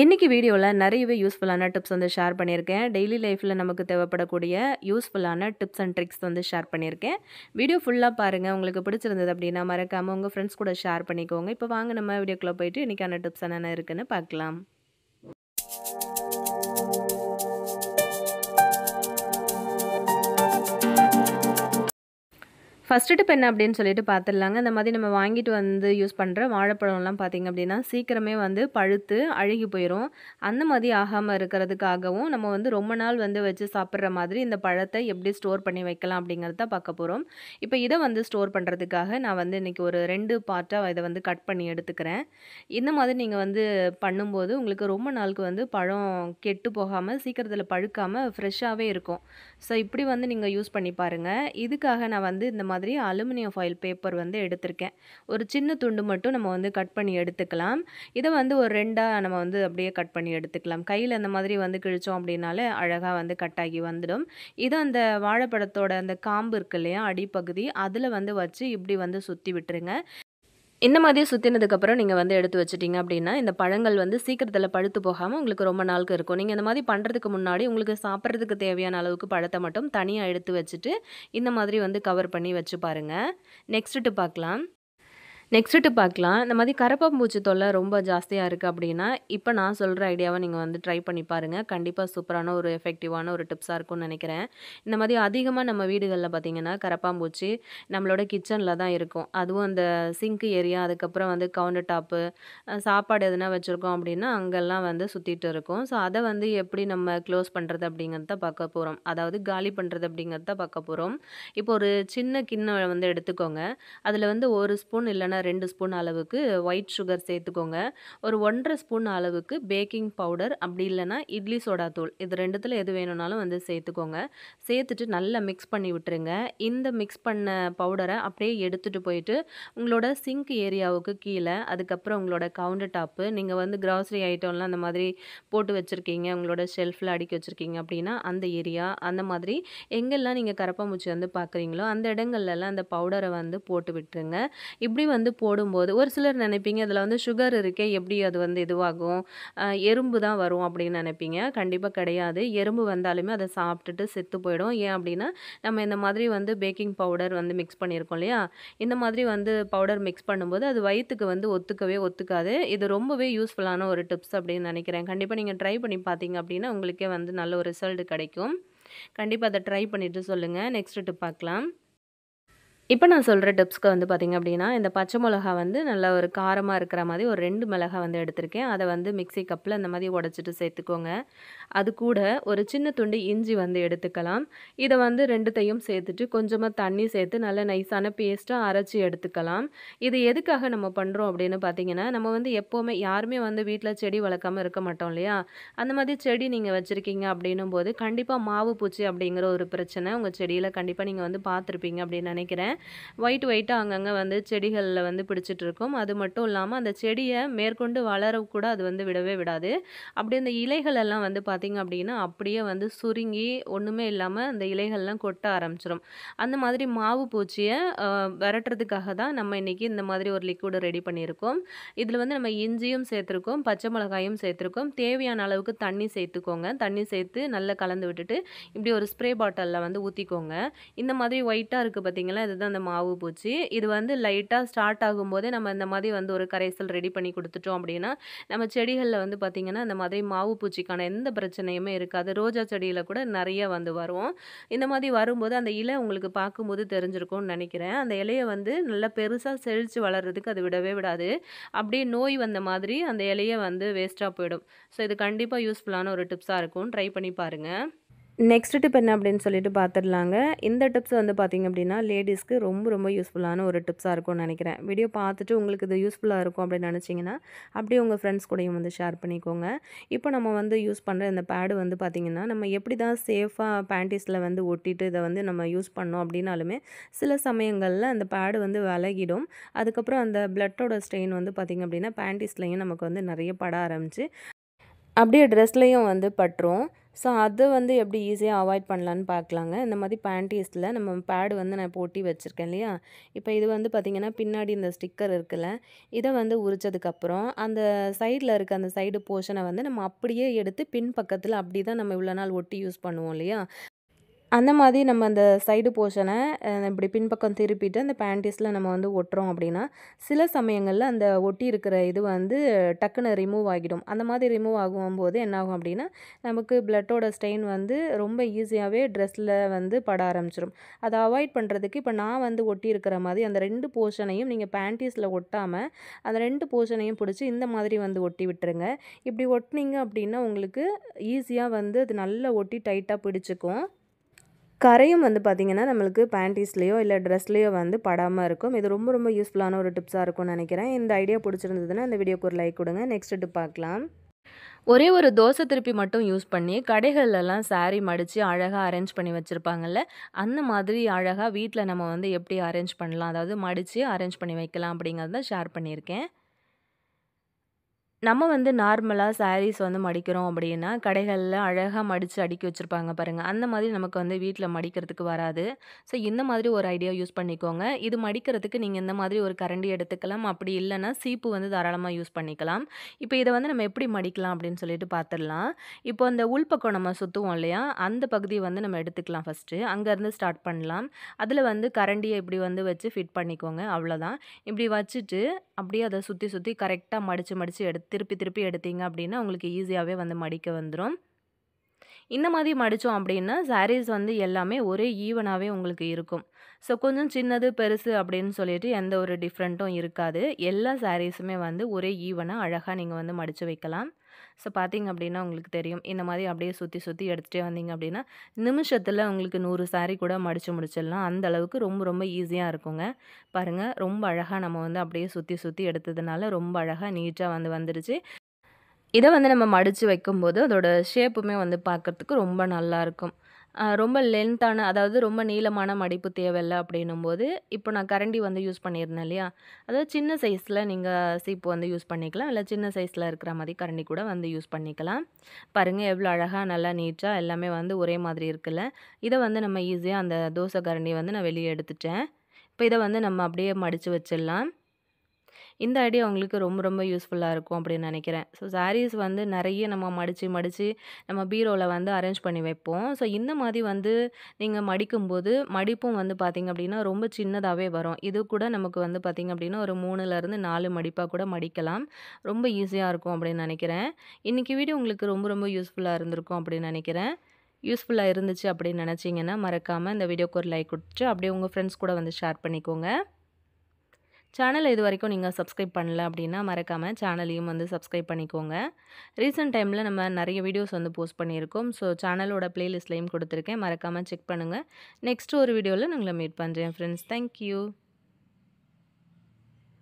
இன்றைக்கி வீடியோவில் நிறையவே யூஸ்ஃபுல்லான டிப்ஸ் வந்து ஷேர் பண்ணியிருக்கேன் டெய்லி லைஃப்பில் நமக்கு தேவைப்படக்கூடிய யூஸ்ஃபுல்லான டிப்ஸ் அண்ட் ட்ரிக்ஸ் வந்து ஷேர் பண்ணியிருக்கேன் வீடியோ ஃபுல்லாக பாருங்கள் உங்களுக்கு பிடிச்சிருந்தது அப்படின்னா மறக்காமல் உங்கள் ஃப்ரெண்ட்ஸ் கூட ஷேர் பண்ணிக்கோங்க இப்போ வாங்க நம்ம வீடியோக்குள்ளே போயிட்டு இன்றைக்கான டிப்ஸ் என்னென்ன இருக்குதுன்னு பார்க்கலாம் ஃபஸ்ட்டு டிப் என்ன அப்படின்னு சொல்லிட்டு பார்த்துடலாங்க இந்த மாதிரி நம்ம வாங்கிட்டு வந்து யூஸ் பண்ணுற வாழைப்பழம்லாம் பார்த்திங்க அப்படின்னா சீக்கிரமே வந்து பழுத்து அழுகி போயிடும் அந்த மாதிரி ஆகாமல் இருக்கிறதுக்காகவும் நம்ம வந்து ரொம்ப நாள் வந்து வச்சு சாப்பிட்ற மாதிரி இந்த பழத்தை எப்படி ஸ்டோர் பண்ணி வைக்கலாம் அப்படிங்கிறத பார்க்க போகிறோம் இப்போ இதை வந்து ஸ்டோர் பண்ணுறதுக்காக நான் வந்து இன்றைக்கி ஒரு ரெண்டு பார்ட்டாக இதை வந்து கட் பண்ணி எடுத்துக்கிறேன் இந்த மாதிரி நீங்கள் வந்து பண்ணும்போது உங்களுக்கு ரொம்ப நாளுக்கு வந்து பழம் கெட்டு போகாமல் சீக்கிரத்தில் பழுக்காமல் ஃப்ரெஷ்ஷாகவே இருக்கும் ஸோ இப்படி வந்து நீங்கள் யூஸ் பண்ணி பாருங்கள் இதுக்காக நான் வந்து இந்த மாதிரி மாதிரி அலுமினியம் ஃபாயில் பேப்பர் வந்து எடுத்திருக்கேன் ஒரு சின்ன துண்டு மட்டும் நம்ம வந்து கட் பண்ணி எடுத்துக்கலாம் இதை வந்து ஒரு ரெண்டாக நம்ம வந்து அப்படியே கட் பண்ணி எடுத்துக்கலாம் கையில் அந்த மாதிரி வந்து கிழிச்சோம் அப்படின்னாலே அழகாக வந்து கட் ஆகி வந்துடும் இது அந்த வாழைப்பழத்தோட அந்த காம்பு இருக்கு இல்லையா அடிப்பகுதி அதில் வந்து வச்சு இப்படி வந்து சுற்றி விட்டுருங்க இந்த மாதிரி சுற்றினதுக்கப்புறம் நீங்கள் வந்து எடுத்து வச்சிட்டிங்க அப்படின்னா இந்த பழங்கள் வந்து சீக்கிரத்தில் பழுத்து போகாமல் உங்களுக்கு ரொம்ப நாளுக்கு இருக்கும் நீங்கள் இந்த மாதிரி பண்ணுறதுக்கு முன்னாடி உங்களுக்கு சாப்பிட்றதுக்கு தேவையான அளவுக்கு பழத்தை மட்டும் தனியாக எடுத்து வச்சுட்டு இந்த மாதிரி வந்து கவர் பண்ணி வச்சு பாருங்கள் நெக்ஸ்ட்டு பார்க்கலாம் நெக்ஸ்ட்டு பார்க்கலாம் இந்த மாதிரி கரப்பம்பூச்சி தொல்லை ரொம்ப ஜாஸ்தியாக இருக்குது அப்படின்னா இப்போ நான் சொல்கிற ஐடியாவை நீங்கள் வந்து ட்ரை பண்ணி பாருங்கள் கண்டிப்பாக சூப்பரான ஒரு எஃபெக்டிவான ஒரு டிப்ஸாக இருக்கும்னு நினைக்கிறேன் இந்த மாதிரி அதிகமாக நம்ம வீடுகளில் பார்த்திங்கன்னா கரப்பாம்பூச்சி நம்மளோட கிச்சனில் தான் இருக்கும் அதுவும் அந்த சிங்க் ஏரியா அதுக்கப்புறம் வந்து கவுண்டர் டாப்பு சாப்பாடு எதுனா வச்சுருக்கோம் அப்படின்னா அங்கெல்லாம் வந்து சுற்றிட்டு இருக்கும் ஸோ அதை வந்து எப்படி நம்ம க்ளோஸ் பண்ணுறது அப்படிங்கிறத பார்க்க போகிறோம் அதாவது காலி பண்ணுறது அப்படிங்கிறத பார்க்க போகிறோம் இப்போ ஒரு சின்ன கிண்ண வந்து எடுத்துக்கோங்க அதில் வந்து ஒரு ஸ்பூன் இல்லைனா ரெண்டு ஸ்பூன் அளவுக்கு ஒயிட் சுகர் சேர்த்துக்கோங்க ஒரு ஒன்றரை ஸ்பூன் அளவுக்கு பேக்கிங் பவுடர் அப்படி இல்லைனா இட்லி சோடா தூள் இது ரெண்டுத்தில் எது வேணும்னாலும் வந்து சேர்த்துக்கோங்க சேர்த்துட்டு நல்லா மிக்ஸ் பண்ணி விட்டுருங்க இந்த மிக்ஸ் பண்ண பவுடரை அப்படியே எடுத்துகிட்டு போயிட்டு உங்களோட சிங்க் ஏரியாவுக்கு கீழே அதுக்கப்புறம் உங்களோட கவுண்டர் டாப்பு நீங்கள் வந்து க்ராசரி ஐட்டம்லாம் அந்த மாதிரி போட்டு வச்சுருக்கீங்க உங்களோட ஷெல்ஃபில் அடிக்க வச்சுருக்கீங்க அப்படின்னா அந்த ஏரியா அந்த மாதிரி எங்கெல்லாம் நீங்கள் கரப்பாம்பூச்சி வந்து பார்க்குறீங்களோ அந்த இடங்கள்லாம் அந்த பவுடரை வந்து போட்டு விட்டுருங்க இப்படி வந்து வந்து போடும்போது ஒரு சிலர் நினைப்பீங்க அதில் வந்து சுகர் இருக்கே எப்படி அது வந்து இதுவாகும் எறும்பு தான் வரும் அப்படின்னு நினைப்பீங்க கண்டிப்பாக கிடையாது எறும்பு வந்தாலுமே அதை சாப்பிட்டுட்டு செத்து போயிடும் ஏன் அப்படின்னா நம்ம இந்த மாதிரி வந்து பேக்கிங் பவுடர் வந்து மிக்ஸ் பண்ணியிருக்கோம் இல்லையா இந்த மாதிரி வந்து பவுடர் மிக்ஸ் பண்ணும்போது அது வயிற்றுக்கு வந்து ஒத்துக்கவே ஒத்துக்காது இது ரொம்பவே யூஸ்ஃபுல்லான ஒரு டிப்ஸ் அப்படின்னு நினைக்கிறேன் கண்டிப்பாக நீங்கள் ட்ரை பண்ணி பார்த்தீங்க அப்படின்னா உங்களுக்கே வந்து நல்ல ஒரு ரிசல்ட் கிடைக்கும் கண்டிப்பாக அதை ட்ரை பண்ணிவிட்டு சொல்லுங்கள் நெக்ஸ்ட்டு டிப் பார்க்கலாம் இப்போ நான் சொல்கிற டிப்ஸ்க்கு வந்து பார்த்திங்க அப்படின்னா இந்த பச்சை மிளகா வந்து நல்ல ஒரு காரமாக இருக்கிற மாதிரி ஒரு ரெண்டு மிளகா வந்து எடுத்திருக்கேன் அதை வந்து மிக்சி கப்பில் அந்த மாதிரி உடச்சிட்டு சேர்த்துக்கோங்க அது கூட ஒரு சின்ன துண்டு இஞ்சி வந்து எடுத்துக்கலாம் இதை வந்து ரெண்டுத்தையும் சேர்த்துட்டு கொஞ்சமாக தண்ணி சேர்த்து நல்ல நைஸான பேஸ்ட்டாக அரைச்சி எடுத்துக்கலாம் இது எதுக்காக நம்ம பண்ணுறோம் அப்படின்னு பார்த்தீங்கன்னா நம்ம வந்து எப்போவுமே யாருமே வந்து வீட்டில் செடி வளர்க்காமல் இருக்க மாட்டோம் இல்லையா அந்த மாதிரி செடி நீங்கள் வச்சுருக்கீங்க அப்படின்னும் போது கண்டிப்பாக மாவு பூச்சி அப்படிங்கிற ஒரு பிரச்சனை உங்கள் செடியில் கண்டிப்பாக நீங்கள் வந்து பார்த்துருப்பீங்க அப்படின்னு நினைக்கிறேன் ஒயிட் ஒயிட்டாக அங்கங்கே வந்து செடிகளில் வந்து இருக்கும் அது மட்டும் இல்லாமல் அந்த செடியை மேற்கொண்டு வளர கூட அது வந்து விடவே விடாது அப்படி அந்த இலைகள் எல்லாம் வந்து பார்த்திங்க அப்படின்னா அப்படியே வந்து சுருங்கி ஒன்றுமே இல்லாமல் அந்த இலைகள்லாம் கொட்ட ஆரம்பிச்சிடும் அந்த மாதிரி மாவு பூச்சியை விரட்டுறதுக்காக தான் நம்ம இன்றைக்கி இந்த மாதிரி ஒரு லிக்விடு ரெடி பண்ணியிருக்கோம் இதில் வந்து நம்ம இஞ்சியும் சேர்த்துருக்கோம் பச்சை மிளகாயும் சேர்த்துருக்கோம் தேவையான அளவுக்கு தண்ணி சேர்த்துக்கோங்க தண்ணி சேர்த்து நல்லா கலந்து விட்டுட்டு இப்படி ஒரு ஸ்ப்ரே பாட்டிலில் வந்து ஊற்றிக்கோங்க இந்த மாதிரி ஒயிட்டாக இருக்குது பார்த்திங்களா இதுதான் அந்த மாவு பூச்சி இது வந்து லைட்டாக ஸ்டார்ட் ஆகும்போதே நம்ம இந்த மாதிரி வந்து ஒரு கரைசல் ரெடி பண்ணி கொடுத்துட்டோம் அப்படின்னா நம்ம செடிகளில் வந்து பார்த்திங்கன்னா இந்த மாதிரி மாவு பூச்சிக்கான எந்த பிரச்சனையுமே இருக்காது ரோஜா செடியில் கூட நிறைய வந்து வரும் இந்த மாதிரி வரும்போது அந்த இலை உங்களுக்கு பார்க்கும்போது தெரிஞ்சிருக்கும்னு நினைக்கிறேன் அந்த இலையை வந்து நல்லா பெருசாக செழித்து வளர்கிறதுக்கு அது விடவே விடாது அப்படியே நோய் வந்த மாதிரி அந்த இலையை வந்து வேஸ்ட்டாக போயிடும் ஸோ இது கண்டிப்பாக யூஸ்ஃபுல்லான ஒரு டிப்ஸாக இருக்கும் ட்ரை பண்ணி பாருங்கள் நெக்ஸ்ட் டிப் என்ன அப்படின்னு சொல்லிட்டு பார்த்துடலாங்க இந்த டிப்ஸ் வந்து பார்த்திங்க அப்படின்னா லேடிஸ்க்கு ரொம்ப ரொம்ப யூஸ்ஃபுல்லான ஒரு டிப்ஸாக இருக்கும்னு நினைக்கிறேன் வீடியோ பார்த்துட்டு உங்களுக்கு இது யூஸ்ஃபுல்லாக இருக்கும் அப்படின்னு நினச்சிங்கன்னா அப்படியே உங்கள் ஃப்ரெண்ட்ஸ் கூடயும் வந்து ஷேர் பண்ணிக்கோங்க இப்போ நம்ம வந்து யூஸ் பண்ணுற இந்த பேடு வந்து பார்த்திங்கன்னா நம்ம எப்படி தான் சேஃபாக பேண்டிஸில் வந்து ஒட்டிட்டு இதை வந்து நம்ம யூஸ் பண்ணோம் அப்படின்னாலுமே சில சமயங்களில் அந்த பேடு வந்து விலகிடும் அதுக்கப்புறம் அந்த பிளட்டோட ஸ்ட்ரெயின் வந்து பார்த்திங்க அப்படின்னா பேண்டிஸ்லேயும் நமக்கு வந்து நிறைய பட ஆரம்பிச்சு அப்படியே ட்ரெஸ்லேயும் வந்து பட்டுரும் ஸோ அதை வந்து எப்படி ஈஸியாக அவாய்ட் பண்ணலான்னு பார்க்கலாங்க இந்த மாதிரி பேண்டீஸில் நம்ம பேடு வந்து நான் போட்டி வச்சுருக்கேன் இல்லையா இப்போ இது வந்து பார்த்திங்கன்னா பின்னாடி இந்த ஸ்டிக்கர் இருக்குல்ல இதை வந்து உரிச்சதுக்கப்புறம் அந்த சைடில் இருக்க அந்த சைடு போர்ஷனை வந்து நம்ம அப்படியே எடுத்து பின் பக்கத்தில் அப்படி தான் நம்ம இவ்வளோ நாள் ஒட்டி யூஸ் பண்ணுவோம் இல்லையா அந்த மாதிரி நம்ம அந்த சைடு போர்ஷனை இப்படி பின்பக்கம் திருப்பிட்டு அந்த பேண்டிஸில் நம்ம வந்து ஒட்டுறோம் அப்படின்னா சில சமயங்களில் அந்த ஒட்டி இருக்கிற இது வந்து டக்குன்னு ரிமூவ் ஆகிடும் அந்த மாதிரி ரிமூவ் ஆகும்போது என்னாகும் அப்படின்னா நமக்கு பிளட்டோட ஸ்டெயின் வந்து ரொம்ப ஈஸியாகவே ட்ரெஸ்ஸில் வந்து பட ஆரம்பிச்சிடும் அதை அவாய்ட் பண்ணுறதுக்கு இப்போ நான் வந்து ஒட்டி இருக்கிற மாதிரி அந்த ரெண்டு போர்ஷனையும் நீங்கள் பேண்டிஸில் ஒட்டாமல் அந்த ரெண்டு போர்ஷனையும் பிடிச்சி இந்த மாதிரி வந்து ஒட்டி விட்டுருங்க இப்படி ஒட்டினீங்க அப்படின்னா உங்களுக்கு ஈஸியாக வந்து அது நல்லா ஒட்டி டைட்டாக பிடிச்சிக்கும் கரையும் வந்து பார்த்திங்கன்னா நம்மளுக்கு பேண்டீஸ்லேயோ இல்லை ட்ரெஸ்லேயோ வந்து படாமல் இருக்கும் இது ரொம்ப ரொம்ப யூஸ்ஃபுல்லான ஒரு டிப்ஸாக இருக்கும்னு நினைக்கிறேன் இந்த ஐடியா பிடிச்சிருந்ததுன்னா இந்த வீடியோக்கு ஒரு லைக் கொடுங்க நெக்ஸ்ட் டிப் பார்க்கலாம் ஒரே ஒரு தோசை திருப்பி மட்டும் யூஸ் பண்ணி கடைகள்லாம் சாரீ மடித்து அழகாக அரேஞ்ச் பண்ணி வச்சுருப்பாங்கல்ல அந்த மாதிரி அழகாக வீட்டில் நம்ம வந்து எப்படி அரேஞ்ச் பண்ணலாம் அதாவது மடித்து அரேஞ்ச் பண்ணி வைக்கலாம் அப்படிங்கிறத ஷேர் பண்ணியிருக்கேன் நம்ம வந்து நார்மலாக சாரீஸ் வந்து மடிக்கிறோம் அப்படின்னா கடைகளில் அழகாக மடித்து அடுக்கி வச்சுருப்பாங்க பாருங்கள் அந்த மாதிரி நமக்கு வந்து வீட்டில் மடிக்கிறதுக்கு வராது ஸோ இந்த மாதிரி ஒரு ஐடியா யூஸ் பண்ணிக்கோங்க இது மடிக்கிறதுக்கு நீங்கள் இந்த மாதிரி ஒரு கரண்டி எடுத்துக்கலாம் அப்படி இல்லைன்னா சீப்பு வந்து தாராளமாக யூஸ் பண்ணிக்கலாம் இப்போ இதை வந்து நம்ம எப்படி மடிக்கலாம் அப்படின்னு சொல்லிட்டு பார்த்துடலாம் இப்போ அந்த உள்பக்கம் நம்ம சுற்றுவோம் இல்லையா அந்த பகுதியை வந்து நம்ம எடுத்துக்கலாம் ஃபஸ்ட்டு அங்கேருந்து ஸ்டார்ட் பண்ணலாம் அதில் வந்து கரண்டியை இப்படி வந்து வச்சு ஃபிட் பண்ணிக்கோங்க அவ்வளோதான் இப்படி வச்சுட்டு அப்படியே அதை சுற்றி சுற்றி கரெக்டாக மடித்து மடித்து எடுத்து திருப்பி திருப்பி எடுத்தீங்க அப்படின்னா உங்களுக்கு ஈஸியாகவே வந்து மடிக்க வந்துடும் இந்த மாதிரி மடித்தோம் அப்படின்னா சாரீஸ் வந்து எல்லாமே ஒரே ஈவனாகவே உங்களுக்கு இருக்கும் ஸோ கொஞ்சம் சின்னது பெருசு அப்படின்னு சொல்லிட்டு எந்த ஒரு டிஃப்ரெண்ட்டும் இருக்காது எல்லா சாரீஸுமே வந்து ஒரே ஈவனாக அழகாக நீங்கள் வந்து மடித்து வைக்கலாம் ஸோ பார்த்திங்க அப்படின்னா உங்களுக்கு தெரியும் இந்த மாதிரி அப்படியே சுற்றி சுற்றி எடுத்துகிட்டே வந்தீங்க அப்படின்னா நிமிஷத்தில் உங்களுக்கு நூறு சாரி கூட மடித்து முடிச்சிடலாம் அந்த அளவுக்கு ரொம்ப ரொம்ப ஈஸியாக இருக்குங்க பாருங்கள் ரொம்ப அழகாக நம்ம வந்து அப்படியே சுற்றி சுற்றி எடுத்ததுனால ரொம்ப அழகாக நீட்டாக வந்து வந்துடுச்சு இதை வந்து நம்ம மடித்து வைக்கும்போது அதோட ஷேப்புமே வந்து பார்க்குறதுக்கு ரொம்ப நல்லாயிருக்கும் ரொம்ப லென்த்தான அதாவது ரொம்ப நீளமான மடிப்பு தேவையில்லை அப்படின்னும் போது இப்போ நான் கரண்டி வந்து யூஸ் பண்ணியிருந்தேன் இல்லையா அதாவது சின்ன சைஸில் நீங்கள் சீப்பு வந்து யூஸ் பண்ணிக்கலாம் இல்லை சின்ன சைஸில் இருக்கிற மாதிரி கரண்டி கூட வந்து யூஸ் பண்ணிக்கலாம் பாருங்கள் எவ்வளோ அழகாக நல்லா நீட்டாக எல்லாமே வந்து ஒரே மாதிரி இருக்குல்ல இதை வந்து நம்ம ஈஸியாக அந்த தோசை கரண்டி வந்து நான் வெளியே எடுத்துட்டேன் இப்போ இதை வந்து நம்ம அப்படியே மடித்து வச்சிடலாம் இந்த ஐடியா உங்களுக்கு ரொம்ப ரொம்ப யூஸ்ஃபுல்லாக இருக்கும் அப்படின்னு நினைக்கிறேன் ஸோ சாரீஸ் வந்து நிறைய நம்ம மடித்து மடித்து நம்ம பீரோவில் வந்து அரேஞ்ச் பண்ணி வைப்போம் ஸோ இந்த மாதிரி வந்து நீங்கள் மடிக்கும்போது மடிப்பும் வந்து பார்த்திங்க அப்படின்னா ரொம்ப சின்னதாகவே வரும் இது கூட நமக்கு வந்து பார்த்திங்க அப்படின்னா ஒரு மூணுலேருந்து நாலு மடிப்பாக கூட மடிக்கலாம் ரொம்ப ஈஸியாக இருக்கும் அப்படின்னு நினைக்கிறேன் இன்றைக்கி வீடியோ உங்களுக்கு ரொம்ப ரொம்ப யூஸ்ஃபுல்லாக இருந்திருக்கும் அப்படின்னு நினைக்கிறேன் யூஸ்ஃபுல்லாக இருந்துச்சு அப்படின்னு நினச்சிங்கன்னா மறக்காமல் இந்த வீடியோக்கு ஒரு லைக் கொடுத்துட்டு அப்படியே உங்கள் ஃப்ரெண்ட்ஸ் கூட வந்து ஷேர் பண்ணிக்கோங்க சேனலை இது வரைக்கும் நீங்கள் சப்ஸ்கிரைப் பண்ணல அப்படின்னா மறக்காமல் சேனலையும் வந்து சப்ஸ்கிரைப் பண்ணிக்கோங்க ரீசெண்ட் டைமில் நம்ம நிறைய வீடியோஸ் வந்து போஸ்ட் பண்ணியிருக்கோம் ஸோ சேனலோட ப்ளேலிஸ்ட்லேயும் கொடுத்துருக்கேன் மறக்காமல் செக் பண்ணுங்கள் நெக்ஸ்ட் ஒரு வீடியோவில் உங்களை மீட் பண்ணுறேன் ஃப்ரெண்ட்ஸ் தேங்க்யூ